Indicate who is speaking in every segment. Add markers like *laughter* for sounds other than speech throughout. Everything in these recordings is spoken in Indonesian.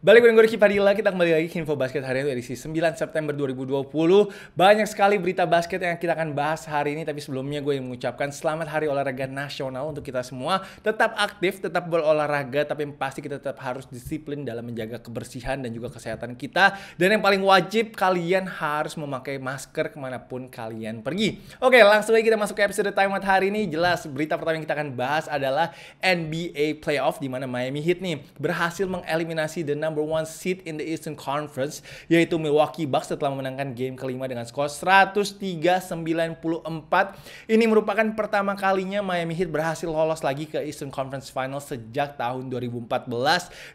Speaker 1: Balik dengan gue Ricky Padilla, kita kembali lagi ke Info Basket hari ini edisi 9 September 2020. Banyak sekali berita basket yang kita akan bahas hari ini, tapi sebelumnya gue ingin mengucapkan selamat Hari Olahraga Nasional untuk kita semua. Tetap aktif, tetap berolahraga, tapi yang pasti kita tetap harus disiplin dalam menjaga kebersihan dan juga kesehatan kita. Dan yang paling wajib, kalian harus memakai masker kemanapun kalian pergi. Oke, langsung aja kita masuk ke episode Time Out hari ini. Jelas, berita pertama yang kita akan bahas adalah NBA Playoff, di mana Miami Heat nih berhasil mengeliminasi The number one seed in the Eastern Conference, yaitu Milwaukee Bucks setelah memenangkan game kelima dengan skor 103-94. Ini merupakan pertama kalinya Miami Heat berhasil lolos lagi ke Eastern Conference Finals sejak tahun 2014.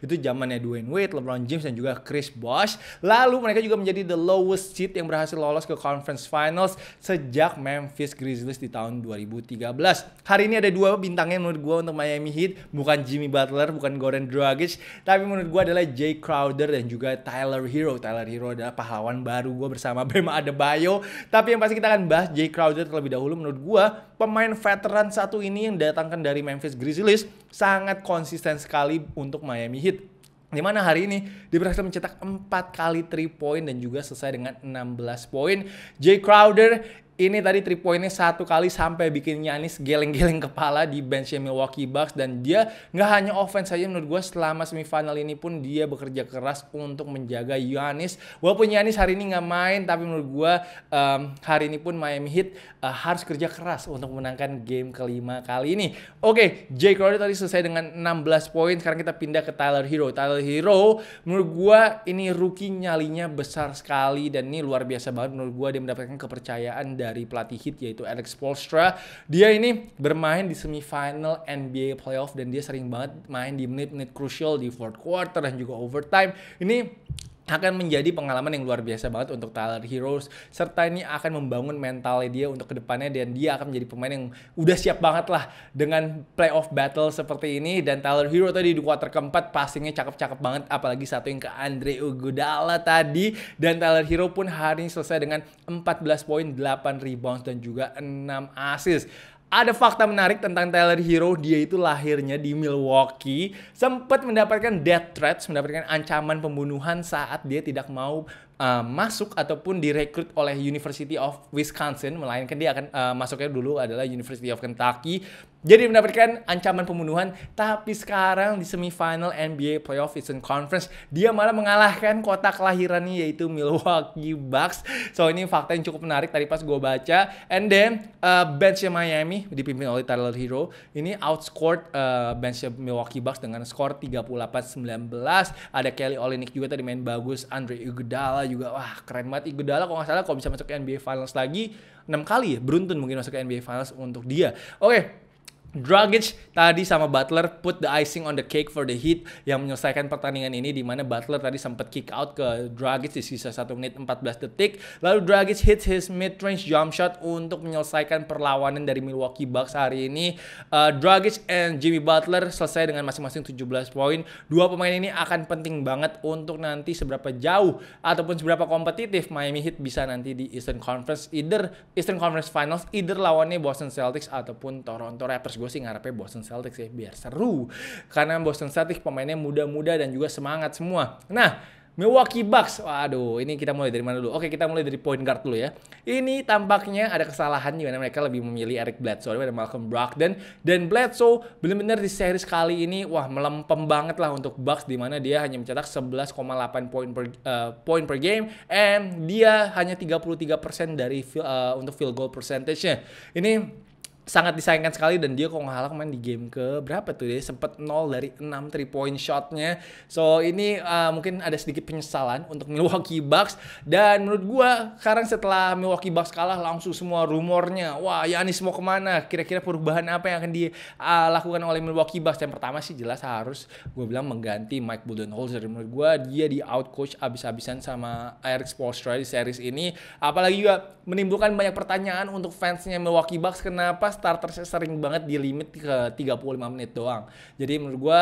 Speaker 1: Itu zamannya Dwayne Wade, LeBron James, dan juga Chris Bosh. Lalu mereka juga menjadi the lowest seed yang berhasil lolos ke Conference Finals sejak Memphis Grizzlies di tahun 2013. Hari ini ada dua bintangnya menurut gue untuk Miami Heat, bukan Jimmy Butler, bukan Goran Dragic, tapi menurut gue adalah J Jay Crowder dan juga Tyler Hero. Tyler Hero adalah pahlawan baru gue bersama *laughs* Bema Adebayo. Tapi yang pasti kita akan bahas Jay Crowder terlebih dahulu. Menurut gue pemain veteran satu ini yang datangkan dari Memphis Grizzlies sangat konsisten sekali untuk Miami Heat. Di mana hari ini dia berhasil mencetak 4 kali 3 point dan juga selesai dengan 16 poin. Jay Crowder ini tadi 3 pointnya satu kali sampai bikin Yanis geleng-geleng kepala di bench Milwaukee Bucks dan dia nggak hanya offense saja menurut gue selama semifinal ini pun dia bekerja keras untuk menjaga Yanis. Walaupun Yanis hari ini nggak main tapi menurut gue um, hari ini pun Miami Heat uh, harus kerja keras untuk menangkan game kelima kali ini. Oke, okay, Jay Crowder tadi selesai dengan 16 poin. Sekarang kita pindah ke Tyler Hero. Tyler Hero menurut gue ini rookie nyalinya besar sekali dan ini luar biasa banget menurut gue dia mendapatkan kepercayaan dari dari pelatih Heat yaitu Alex Polstra. Dia ini bermain di semifinal NBA playoff dan dia sering banget main di menit-menit crucial di fourth quarter dan juga overtime. Ini akan menjadi pengalaman yang luar biasa banget untuk Tyler Heroes serta ini akan membangun mentalnya dia untuk kedepannya dan dia akan menjadi pemain yang udah siap banget lah dengan playoff battle seperti ini dan Tyler Hero tadi di kuarter keempat passingnya cakep-cakep banget apalagi satu yang ke Andre Iguodala tadi dan Tyler Hero pun hari ini selesai dengan 14 poin, 8 rebounds dan juga 6 assist ada fakta menarik tentang Tyler Hero, dia itu lahirnya di Milwaukee, sempat mendapatkan death threats, mendapatkan ancaman pembunuhan saat dia tidak mau uh, masuk ataupun direkrut oleh University of Wisconsin, melainkan dia akan uh, masuknya dulu adalah University of Kentucky. Jadi mendapatkan ancaman pembunuhan, tapi sekarang di semifinal NBA Playoff Eastern Conference, dia malah mengalahkan kota kelahirannya yaitu Milwaukee Bucks. So ini fakta yang cukup menarik tadi pas gue baca. And then uh, eh, benchnya Miami dipimpin oleh Tyler Hero, ini outscored uh, benchnya Milwaukee Bucks dengan skor 38-19. Ada Kelly Olynyk juga tadi main bagus, Andre Iguodala juga wah keren banget Iguodala kalau nggak salah kalau bisa masuk ke NBA Finals lagi 6 kali ya beruntun mungkin masuk ke NBA Finals untuk dia oke okay, Dragic tadi sama Butler put the icing on the cake for the Heat yang menyelesaikan pertandingan ini di mana Butler tadi sempat kick out ke Dragic di sisa 1 menit 14 detik. Lalu Dragic hits his mid-range jump shot untuk menyelesaikan perlawanan dari Milwaukee Bucks hari ini. Uh, Dragic and Jimmy Butler selesai dengan masing-masing 17 poin. Dua pemain ini akan penting banget untuk nanti seberapa jauh ataupun seberapa kompetitif Miami Heat bisa nanti di Eastern Conference either Eastern Conference Finals either lawannya Boston Celtics ataupun Toronto Raptors gue sih ngarepnya Boston Celtics ya biar seru karena Boston Celtics pemainnya muda-muda dan juga semangat semua nah Milwaukee Bucks. Waduh, ini kita mulai dari mana dulu? Oke, kita mulai dari point guard dulu ya. Ini tampaknya ada kesalahan di mana mereka lebih memilih Eric Bledsoe daripada Malcolm Brogdon. Dan Bledsoe benar-benar di series kali ini, wah melempem banget lah untuk Bucks di mana dia hanya mencetak 11,8 point per uh, eh, poin per game and dia hanya 33% dari uh, untuk field goal percentage-nya. Ini sangat disayangkan sekali dan dia kok ngalah main di game ke berapa tuh dia ya? sempat nol dari 6 three point shotnya so ini uh, mungkin ada sedikit penyesalan untuk Milwaukee Bucks dan menurut gua sekarang setelah Milwaukee Bucks kalah langsung semua rumornya wah ya Yanis mau kemana kira-kira perubahan apa yang akan dilakukan oleh Milwaukee Bucks yang pertama sih jelas harus gue bilang mengganti Mike Budenholzer menurut gua dia di out coach abis-abisan sama Eric Spoelstra di series ini apalagi juga menimbulkan banyak pertanyaan untuk fansnya Milwaukee Bucks kenapa starter sering banget di limit ke 35 menit doang. Jadi menurut gue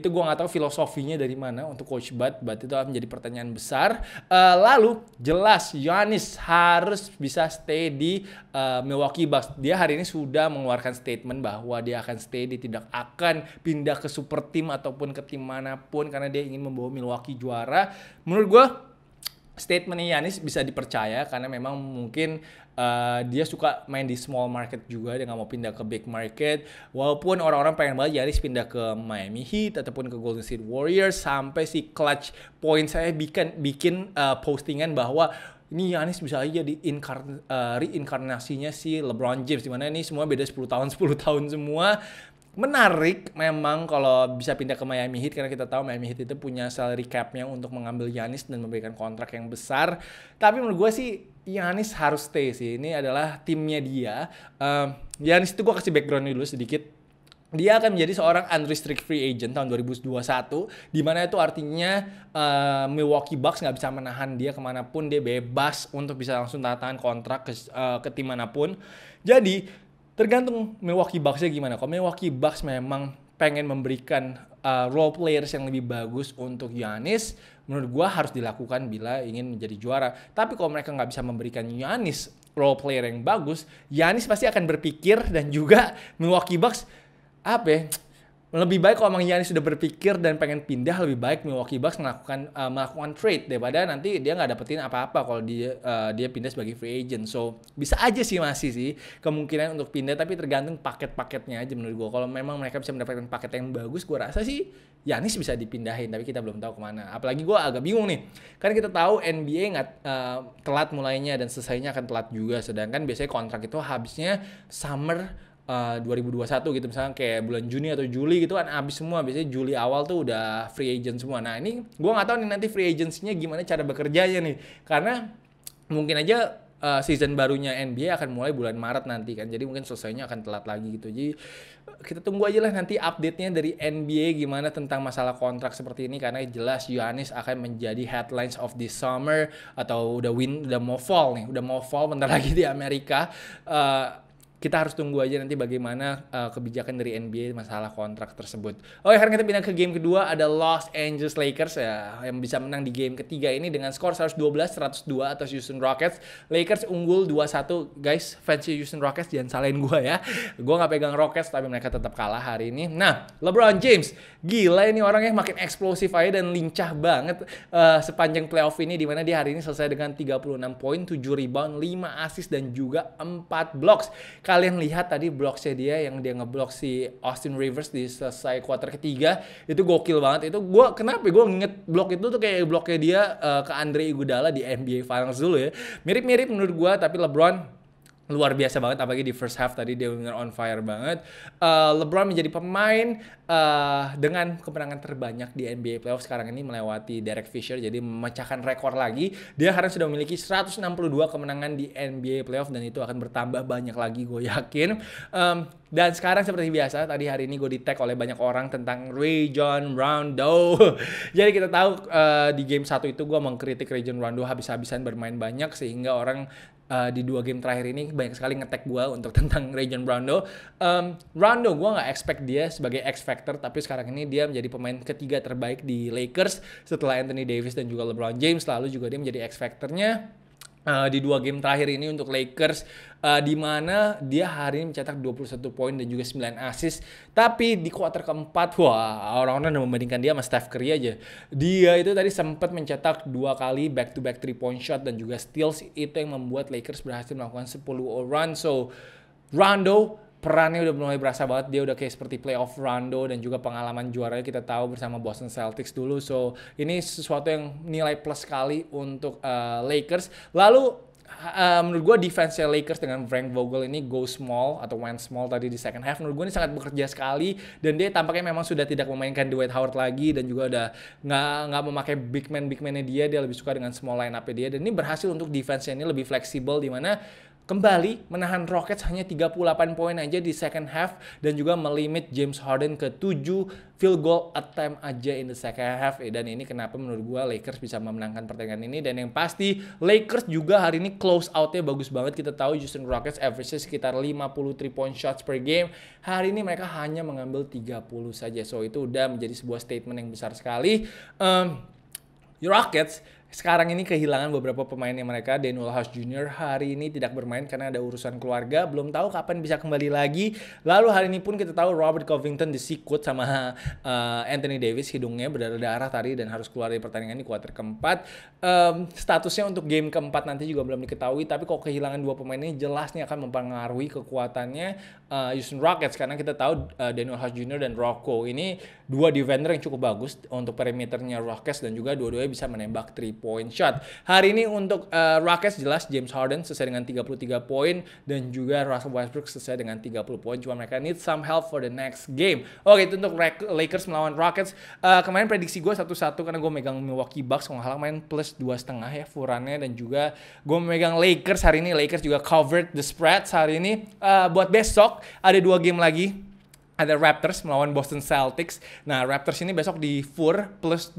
Speaker 1: itu gue nggak tahu filosofinya dari mana untuk coach Bud, but itu menjadi pertanyaan besar. Uh, lalu jelas Giannis harus bisa stay di uh, Milwaukee Bucks. Dia hari ini sudah mengeluarkan statement bahwa dia akan stay di tidak akan pindah ke super team ataupun ke tim manapun karena dia ingin membawa Milwaukee juara. Menurut gue statement Yanis bisa dipercaya karena memang mungkin uh, dia suka main di small market juga dia nggak mau pindah ke big market walaupun orang-orang pengen banget Yanis pindah ke Miami Heat ataupun ke Golden State Warriors sampai si clutch point saya bikin bikin uh, postingan bahwa ini Yanis bisa aja di uh, reinkarnasinya si LeBron James dimana ini semua beda 10 tahun 10 tahun semua menarik memang kalau bisa pindah ke Miami Heat karena kita tahu Miami Heat itu punya salary cap-nya untuk mengambil Yanis dan memberikan kontrak yang besar. Tapi menurut gue sih Yanis harus stay sih. Ini adalah timnya dia. Yanis ehm, uh, itu gue kasih background dulu sedikit. Dia akan menjadi seorang unrestricted free agent tahun 2021, di mana itu artinya uh, Milwaukee Bucks nggak bisa menahan dia kemanapun, dia bebas untuk bisa langsung tanda tangan kontrak ke, uh, ke tim manapun. Jadi tergantung Milwaukee Bucks-nya gimana. Kalau Milwaukee Bucks memang pengen memberikan uh, role players yang lebih bagus untuk Giannis, menurut gue harus dilakukan bila ingin menjadi juara. Tapi kalau mereka nggak bisa memberikan Giannis role player yang bagus, Giannis pasti akan berpikir dan juga Milwaukee Bucks apa ya, lebih baik kalau emang Yani sudah berpikir dan pengen pindah lebih baik Milwaukee Bucks melakukan uh, melakukan trade daripada nanti dia nggak dapetin apa-apa kalau dia uh, dia pindah sebagai free agent. So bisa aja sih masih sih kemungkinan untuk pindah tapi tergantung paket-paketnya aja menurut gue. Kalau memang mereka bisa mendapatkan paket yang bagus, gue rasa sih Yanis bisa dipindahin tapi kita belum tahu kemana. Apalagi gue agak bingung nih, Karena kita tahu NBA nggak uh, telat mulainya dan selesainya akan telat juga. Sedangkan biasanya kontrak itu habisnya summer Eh, uh, 2021 gitu misalnya kayak bulan Juni atau Juli gitu kan habis semua biasanya Juli awal tuh udah free agent semua nah ini gue nggak tahu nih nanti free agentsnya gimana cara bekerjanya nih karena mungkin aja uh, season barunya NBA akan mulai bulan Maret nanti kan. Jadi mungkin selesainya akan telat lagi gitu. Jadi kita tunggu aja lah nanti update-nya dari NBA gimana tentang masalah kontrak seperti ini karena jelas Giannis akan menjadi headlines of this summer atau udah win udah mau fall nih, udah mau fall bentar lagi di Amerika. Eh, kita harus tunggu aja nanti bagaimana uh, kebijakan dari NBA masalah kontrak tersebut. Oke, oh ya, sekarang kita pindah ke game kedua ada Los Angeles Lakers ya yang bisa menang di game ketiga ini dengan skor 112-102 atas Houston Rockets. Lakers unggul 2-1. Guys, Fancy Houston Rockets jangan salahin gua ya. Gua nggak pegang Rockets tapi mereka tetap kalah hari ini. Nah, LeBron James gila ini orangnya makin eksplosif aja dan lincah banget uh, sepanjang playoff ini di mana dia hari ini selesai dengan 36 poin, 7 rebound, 5 assist dan juga 4 blocks kalian lihat tadi bloknya dia yang dia ngeblok si Austin Rivers di selesai kuarter ketiga itu gokil banget itu gue kenapa ya? gue nginget blok itu tuh kayak bloknya dia uh, ke Andre Iguodala di NBA Finals dulu ya mirip-mirip menurut gue tapi LeBron luar biasa banget apalagi di first half tadi dia benar on fire banget. Uh, LeBron menjadi pemain uh, dengan kemenangan terbanyak di NBA playoff sekarang ini melewati Derek Fisher jadi memecahkan rekor lagi. Dia sekarang sudah memiliki 162 kemenangan di NBA playoff dan itu akan bertambah banyak lagi gue yakin. Um, dan sekarang seperti biasa, tadi hari ini gue di tag oleh banyak orang tentang Ray John Rondo. *laughs* Jadi kita tahu uh, di game satu itu gue mengkritik Ray John Rondo habis-habisan bermain banyak sehingga orang uh, di dua game terakhir ini banyak sekali ngetek gue untuk *laughs* tentang Rajon Rondo. Um, Rondo gue nggak expect dia sebagai X factor tapi sekarang ini dia menjadi pemain ketiga terbaik di Lakers setelah Anthony Davis dan juga LeBron James lalu juga dia menjadi X factornya Eh, di dua game terakhir ini untuk Lakers uh, di mana dia hari ini mencetak 21 poin dan juga 9 assist. Tapi di kuarter keempat wah orang-orang udah membandingkan dia sama Steph Curry aja. Dia itu tadi sempat mencetak dua kali back to back three point shot dan juga steals itu yang membuat Lakers berhasil melakukan 10 run. So Rondo perannya udah mulai berasa banget dia udah kayak seperti playoff Rondo dan juga pengalaman juaranya kita tahu bersama Boston Celtics dulu so ini sesuatu yang nilai plus sekali untuk uh, Lakers lalu uh, menurut gue defense Lakers dengan Frank Vogel ini go small atau went small tadi di second half menurut gue ini sangat bekerja sekali dan dia tampaknya memang sudah tidak memainkan Dwight Howard lagi dan juga udah nggak nggak memakai big man big mannya dia dia lebih suka dengan small line up dia dan ini berhasil untuk defense ini lebih fleksibel di mana Kembali menahan Rockets hanya 38 poin aja di second half dan juga melimit James Harden ke 7 field goal attempt aja in the second half eh, dan ini kenapa menurut gua Lakers bisa memenangkan pertandingan ini dan yang pasti Lakers juga hari ini close outnya bagus banget kita tahu Houston Rockets average sekitar 53 point shots per game hari ini mereka hanya mengambil 30 saja so itu udah menjadi sebuah statement yang besar sekali um, Rockets sekarang ini kehilangan beberapa pemain yang mereka. Daniel House Jr. hari ini tidak bermain karena ada urusan keluarga. Belum tahu kapan bisa kembali lagi. Lalu hari ini pun kita tahu Robert Covington disikut sama uh, Anthony Davis hidungnya berdarah-darah tadi dan harus keluar dari pertandingan di kuarter keempat. Um, statusnya untuk game keempat nanti juga belum diketahui. Tapi kalau kehilangan dua pemain ini jelasnya akan mempengaruhi kekuatannya uh, Houston Rockets karena kita tahu uh, Daniel House Jr. dan Rocco ini dua defender yang cukup bagus untuk perimeternya Rockets dan juga dua-duanya bisa menembak triple point shot. Hari ini untuk uh, Rockets jelas James Harden sesuai dengan 33 poin dan juga Russell Westbrook sesuai dengan 30 poin. Cuma mereka need some help for the next game. Oke, itu untuk Lakers melawan Rockets. Uh, kemarin prediksi gue satu-satu karena gue megang Milwaukee Bucks kalau main plus dua setengah ya furannya dan juga gue megang Lakers hari ini. Lakers juga covered the spread hari ini. Uh, buat besok ada dua game lagi ada Raptors melawan Boston Celtics. Nah, Raptors ini besok di 4 plus 2,5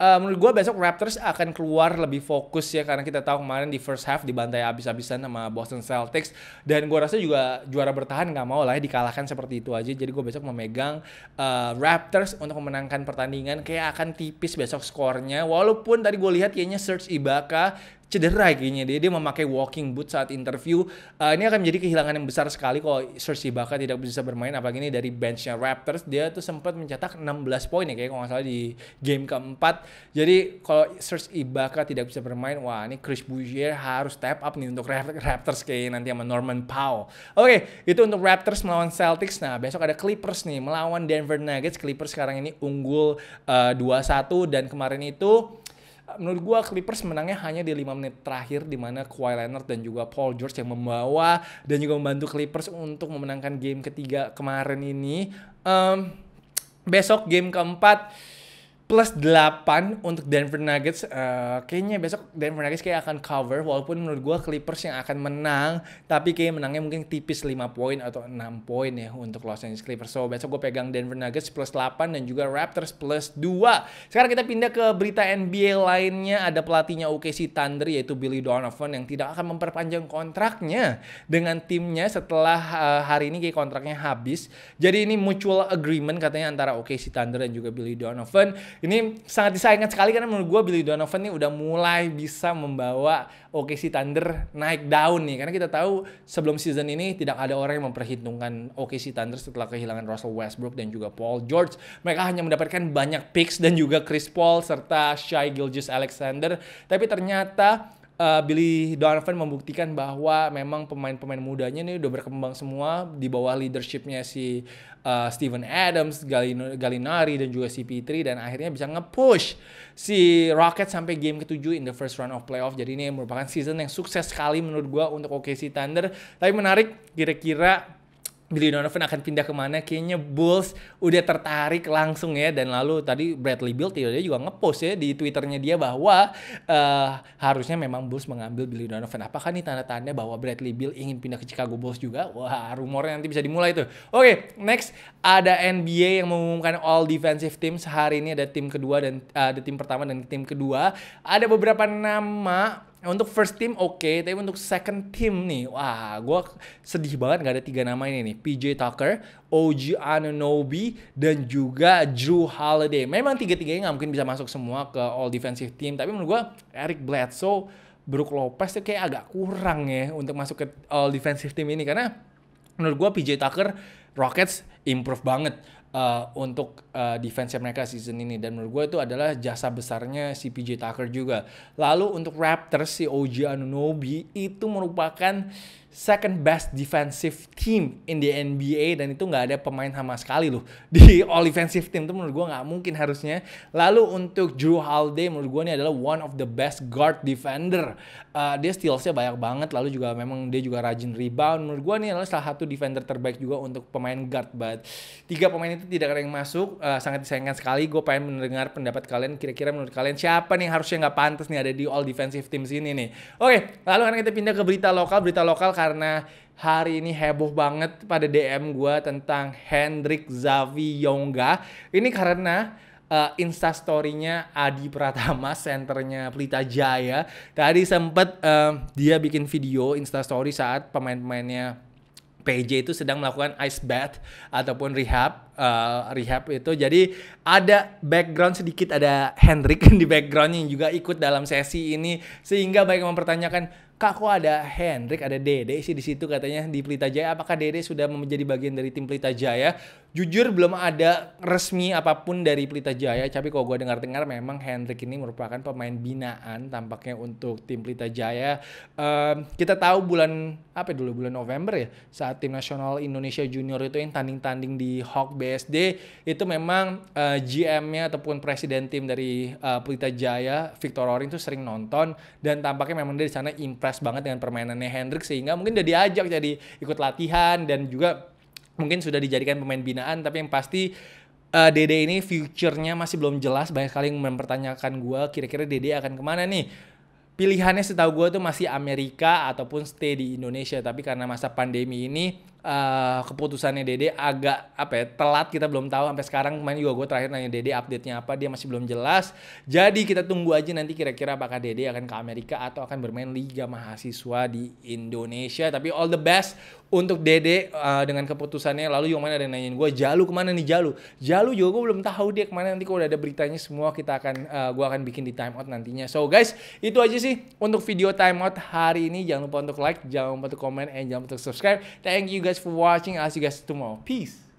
Speaker 1: Uh, menurut gue besok Raptors akan keluar lebih fokus ya karena kita tahu kemarin di first half dibantai abis-abisan sama Boston Celtics dan gue rasa juga juara bertahan nggak mau lah ya dikalahkan seperti itu aja jadi gue besok memegang uh, Raptors untuk memenangkan pertandingan kayak akan tipis besok skornya walaupun tadi gue lihat kayaknya Serge Ibaka cedera kayaknya dia dia memakai walking boot saat interview uh, ini akan menjadi kehilangan yang besar sekali kalau Serge Ibaka tidak bisa bermain apalagi ini dari benchnya Raptors dia tuh sempat mencetak 16 poin ya kayak kalau nggak salah di game keempat jadi kalau Serge Ibaka tidak bisa bermain wah ini Chris Boucher harus step up nih untuk Raptors kayak nanti sama Norman Powell oke okay, itu untuk Raptors melawan Celtics nah besok ada Clippers nih melawan Denver Nuggets Clippers sekarang ini unggul uh, eh, 2-1 dan kemarin itu menurut gue Clippers menangnya hanya di 5 menit terakhir di mana Kawhi Leonard dan juga Paul George yang membawa dan juga membantu Clippers untuk memenangkan game ketiga kemarin ini. Um, besok game keempat plus 8 untuk Denver Nuggets. Uh, kayaknya besok Denver Nuggets kayak akan cover walaupun menurut gua Clippers yang akan menang, tapi kayak menangnya mungkin tipis 5 poin atau 6 poin ya untuk Los Angeles Clippers. So besok gue pegang Denver Nuggets plus 8 dan juga Raptors plus 2. Sekarang kita pindah ke berita NBA lainnya. Ada pelatihnya OKC Thunder yaitu Billy Donovan yang tidak akan memperpanjang kontraknya dengan timnya setelah uh, hari ini kayak kontraknya habis. Jadi ini mutual agreement katanya antara OKC Thunder dan juga Billy Donovan ini sangat disayangkan sekali karena menurut gue Billy Donovan ini udah mulai bisa membawa OKC Thunder naik daun nih. Karena kita tahu sebelum season ini tidak ada orang yang memperhitungkan OKC Thunder setelah kehilangan Russell Westbrook dan juga Paul George. Mereka hanya mendapatkan banyak picks dan juga Chris Paul serta Shai Gilgis Alexander. Tapi ternyata uh, Billy Donovan membuktikan bahwa memang pemain-pemain mudanya ini udah berkembang semua di bawah leadershipnya si uh, Steven Adams, galin Galinari dan juga si Pitri dan akhirnya bisa nge-push si rocket sampai game ketujuh in the first round of playoff. Jadi ini merupakan season yang sukses sekali menurut gua untuk OKC Thunder. Tapi menarik kira-kira Billy Donovan akan pindah kemana kayaknya Bulls udah tertarik langsung ya dan lalu tadi Bradley Beal dia juga ngepost ya di twitternya dia bahwa uh, harusnya memang Bulls mengambil Billy Donovan apakah nih tanda-tanda bahwa Bradley Beal ingin pindah ke Chicago Bulls juga wah rumornya nanti bisa dimulai tuh oke okay, next ada NBA yang mengumumkan all defensive Team hari ini ada tim kedua dan uh, ada tim pertama dan tim kedua ada beberapa nama Nah, untuk first team oke, okay, tapi untuk second team nih, wah gue sedih banget gak ada tiga nama ini nih. PJ Tucker, OG Anunobi, dan juga Drew Holiday. Memang tiga-tiganya gak mungkin bisa masuk semua ke all defensive team, tapi menurut gue Eric Bledsoe, Brook Lopez tuh kayak agak kurang ya untuk masuk ke all defensive team ini. Karena menurut gue PJ Tucker, Rockets improve banget uh, untuk uh, eh, defense mereka season ini dan menurut gue itu adalah jasa besarnya si PJ Tucker juga. Lalu untuk Raptors si OG Anunoby itu merupakan second best defensive team in the NBA dan itu nggak ada pemain sama sekali loh *laughs* di all defensive team itu menurut gue nggak mungkin harusnya lalu untuk Drew Holiday menurut gue ini adalah one of the best guard defender uh, dia stealsnya banyak banget lalu juga memang dia juga rajin rebound menurut gue ini adalah salah satu defender terbaik juga untuk pemain guard but tiga pemain itu tidak ada yang masuk uh, sangat disayangkan sekali gue pengen mendengar pendapat kalian kira-kira menurut kalian siapa nih harusnya nggak pantas nih ada di all defensive team sini nih oke lalu karena kita pindah ke berita lokal berita lokal karena hari ini heboh banget pada DM gue tentang Hendrik Zavi Yongga. Ini karena uh, eh, instastorynya Adi Pratama, senternya Pelita Jaya. Tadi sempet uh, dia bikin video instastory saat pemain-pemainnya PJ itu sedang melakukan ice bath ataupun rehab uh, rehab itu jadi ada background sedikit ada Hendrik *laughs* di backgroundnya yang juga ikut dalam sesi ini sehingga banyak mempertanyakan Kak, kok ada Hendrik, ada Dede sih di situ katanya di Pelita Jaya. Apakah Dede sudah menjadi bagian dari tim Pelita Jaya? Jujur belum ada resmi apapun dari Pelita Jaya. Tapi kalau gue dengar-dengar memang Hendrik ini merupakan pemain binaan tampaknya untuk tim Pelita Jaya. Um, kita tahu bulan apa ya dulu bulan November ya saat tim nasional Indonesia Junior itu yang tanding-tanding di Hawk BSD itu memang uh, eh, GM-nya ataupun presiden tim dari uh, Pelita Jaya Victor Orin itu sering nonton dan tampaknya memang dia di sana impress impress banget dengan permainannya Hendrik sehingga mungkin udah diajak jadi ikut latihan dan juga mungkin sudah dijadikan pemain binaan tapi yang pasti uh, Dede ini future-nya masih belum jelas. Banyak sekali yang mempertanyakan gue kira-kira Dede akan kemana nih. Pilihannya setahu gue tuh masih Amerika ataupun stay di Indonesia. Tapi karena masa pandemi ini uh, keputusannya Dede agak apa ya telat kita belum tahu sampai sekarang main juga gue terakhir nanya Dede update-nya apa dia masih belum jelas jadi kita tunggu aja nanti kira-kira apakah Dede akan ke Amerika atau akan bermain Liga Mahasiswa di Indonesia tapi all the best untuk Dede uh, dengan keputusannya lalu yang mana ada yang nanyain gue Jalu kemana nih Jalu Jalu juga gue belum tahu dia kemana nanti kalau udah ada beritanya semua kita akan uh, eh, gue akan bikin di timeout nantinya so guys itu aja sih untuk video timeout hari ini jangan lupa untuk like jangan lupa untuk komen and jangan lupa untuk subscribe thank you guys guys for watching. I'll see you guys tomorrow. Peace.